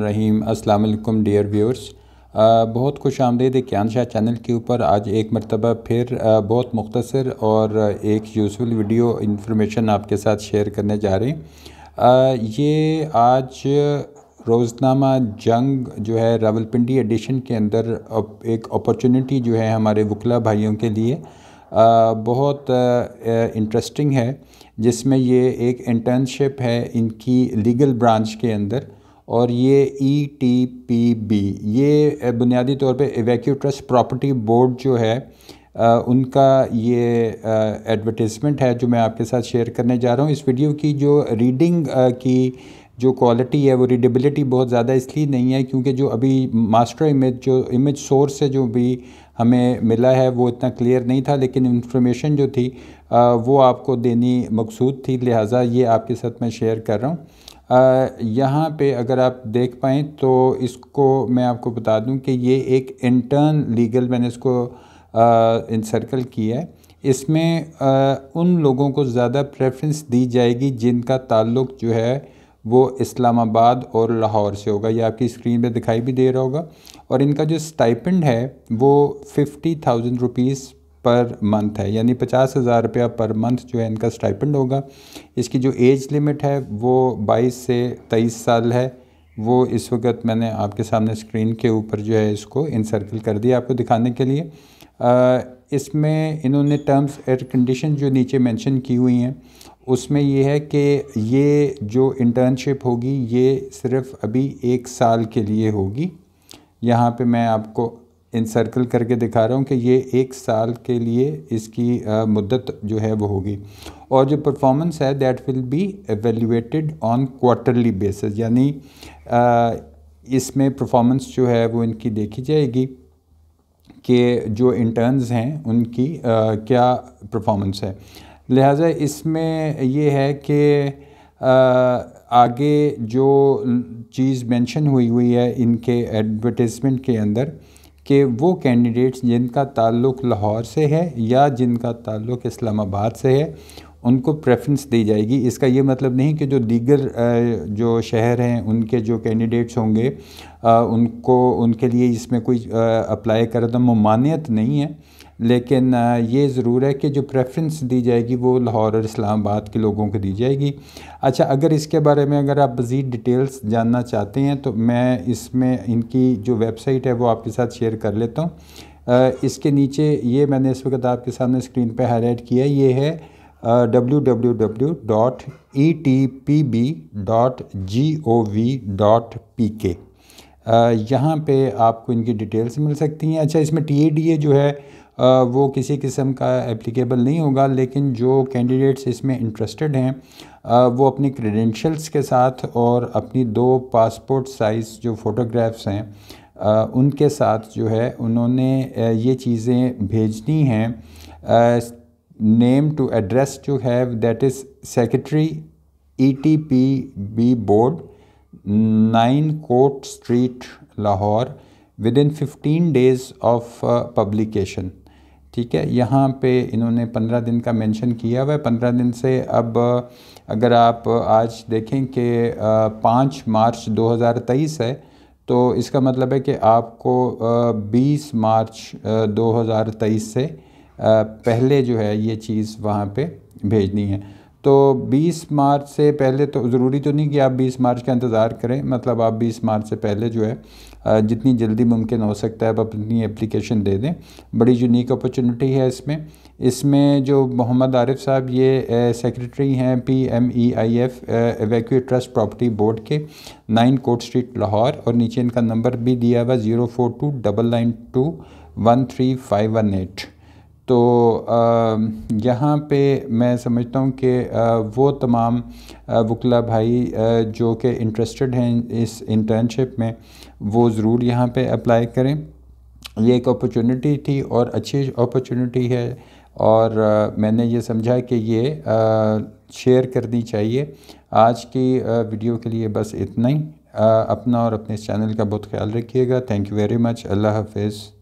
रहीम अस्सलाम वालेकुम dear viewers बहुत खुश आमदीद है क्यान शाह चैनल के ऊपर आज एक मरतबा फिर आ, बहुत मुख्तर और एक यूज़फुल वीडियो इन्फॉर्मेशन आपके साथ शेयर करने जा रहे हैं ये आज रोज़नामा जंग जो है रावलपिंडी एडिशन के अंदर एक अपॉर्चुनिटी जो है हमारे वकला भाइयों के लिए आ, बहुत इंटरेस्टिंग है जिसमें ये एक इंटर्नशिप है इनकी लीगल ब्रांच के अंदर और ये ई टी पी बी ये बुनियादी तौर पे एवेक्यू ट्रस्ट प्रॉपर्टी बोर्ड जो है आ, उनका ये एडवर्टिज़मेंट है जो मैं आपके साथ शेयर करने जा रहा हूँ इस वीडियो की जो रीडिंग आ, की जो क्वालिटी है वो रीडेबिलिटी बहुत ज़्यादा इसलिए नहीं है क्योंकि जो अभी मास्टर इमेज जो इमेज सोर्स से जो भी हमें मिला है वो इतना क्लियर नहीं था लेकिन इन्फॉर्मेशन जो थी आ, वो आपको देनी मकसूद थी लिहाजा ये आपके साथ मैं शेयर कर रहा हूँ यहाँ पे अगर आप देख पाएँ तो इसको मैं आपको बता दूं कि ये एक इंटर्न लीगल मैंने इसको इंसर्कल किया है इसमें आ, उन लोगों को ज़्यादा प्रेफरेंस दी जाएगी जिनका ताल्लुक जो है वो इस्लामाबाद और लाहौर से होगा ये आपकी स्क्रीन पे दिखाई भी दे रहा होगा और इनका जो स्टाइपेंड है वो fifty thousand rupees per month है यानी पचास हज़ार रुपया पर मंथ जो है इनका स्टाइपेंड होगा इसकी जो एज लिमिट है वो बाईस से तेईस साल है वो इस वक्त मैंने आपके सामने स्क्रीन के ऊपर जो है इसको इंसर्कल कर दिया आपको दिखाने के लिए इसमें इन्होंने टर्म्स एयर कंडीशन जो नीचे मेंशन की हुई हैं उसमें ये है कि ये जो इंटर्नशिप होगी ये सिर्फ अभी एक साल के लिए होगी यहाँ पे मैं आपको इन सर्कल करके दिखा रहा हूँ कि ये एक साल के लिए इसकी आ, मुद्दत जो है वो होगी और जो परफॉर्मेंस है that will be evaluated on quarterly basis यानी इसमें परफॉर्मेंस जो है वो इनकी देखी जाएगी कि जो इंटर्न्स हैं उनकी आ, क्या परफॉर्मेंस है लिहाजा इसमें ये है कि आगे जो चीज़ मेंशन हुई हुई है इनके एडवर्टिज़मेंट के अंदर कि वो कैंडिडेट्स जिनका ताल्लुक़ लाहौर से है या जिनका ताल्लुक़ इस्लामाबाद से है उनको प्रेफरेंस दी जाएगी इसका ये मतलब नहीं कि जो दीगर जो शहर हैं उनके जो कैंडिडेट्स होंगे उनको उनके लिए इसमें कोई अप्लाई करना ममानियत नहीं है लेकिन ये ज़रूर है कि जो प्रेफरेंस दी जाएगी वो लाहौर और इस्लामाबाद के लोगों को दी जाएगी अच्छा अगर इसके बारे में अगर आप मज़ीद डिटेल्स जानना चाहते हैं तो मैं इसमें इनकी जो वेबसाइट है वो आपके साथ शेयर कर लेता हूँ इसके नीचे ये मैंने इस वक्त आपके सामने स्क्रीन पर हाईलाइट किया ये है W W W dot E T P B dot G O V dot P K यहाँ पे आपको इनकी डिटेल्स मिल सकती हैं अच्छा इसमें टी जो है आ, वो किसी किस्म का एप्लीकेबल नहीं होगा लेकिन जो कैंडिडेट्स इसमें इंटरेस्टेड हैं आ, वो अपनी क्रेडेंशियल्स के साथ और अपनी दो पासपोर्ट साइज़ जो फ़ोटोग्राफ्स हैं आ, उनके साथ जो है उन्होंने ये चीज़ें भेजनी हैं name to address to have that is secretary E T P B board nine Court Street Lahore within fifteen days of publication ठीक है यहाँ पे इन्होंने पंद्रह दिन का मेंशन किया हुआ है पंद्रह दिन से अब uh, अगर आप uh, आज देखें कि uh, पाँच मार्च 2023 है तो इसका मतलब है कि आपको बीस मार्च 2023 से पहले जो है ये चीज़ वहाँ पे भेजनी है तो 20 मार्च से पहले तो ज़रूरी तो नहीं कि आप 20 मार्च का इंतज़ार करें मतलब आप 20 मार्च से पहले जो है जितनी जल्दी मुमकिन हो सकता है आप अपनी एप्लीकेशन दे दें बड़ी यूनिक अपॉर्चुनिटी है इसमें इसमें जो मोहम्मद आरिफ साहब ये सेक्रेटरी हैं P M E I F evacuee trust property board के नाइन कोट स्ट्रीट लाहौर और नीचे इनका नंबर भी दिया हुआ zero four two double nine two one three five one eight तो यहाँ पे मैं समझता हूँ कि वो तमाम वकला भाई जो कि इंटरेस्टेड हैं इस इंटर्नशिप में वो ज़रूर यहाँ पे अप्लाई करें ये एक अपॉर्चुनिटी थी और अच्छी अपॉर्चुनिटी है और मैंने ये समझा कि ये शेयर करनी चाहिए आज की वीडियो के लिए बस इतना ही अपना और अपने इस चैनल का बहुत ख्याल रखिएगा थैंक यू वेरी मच अल्लाह हाफिज़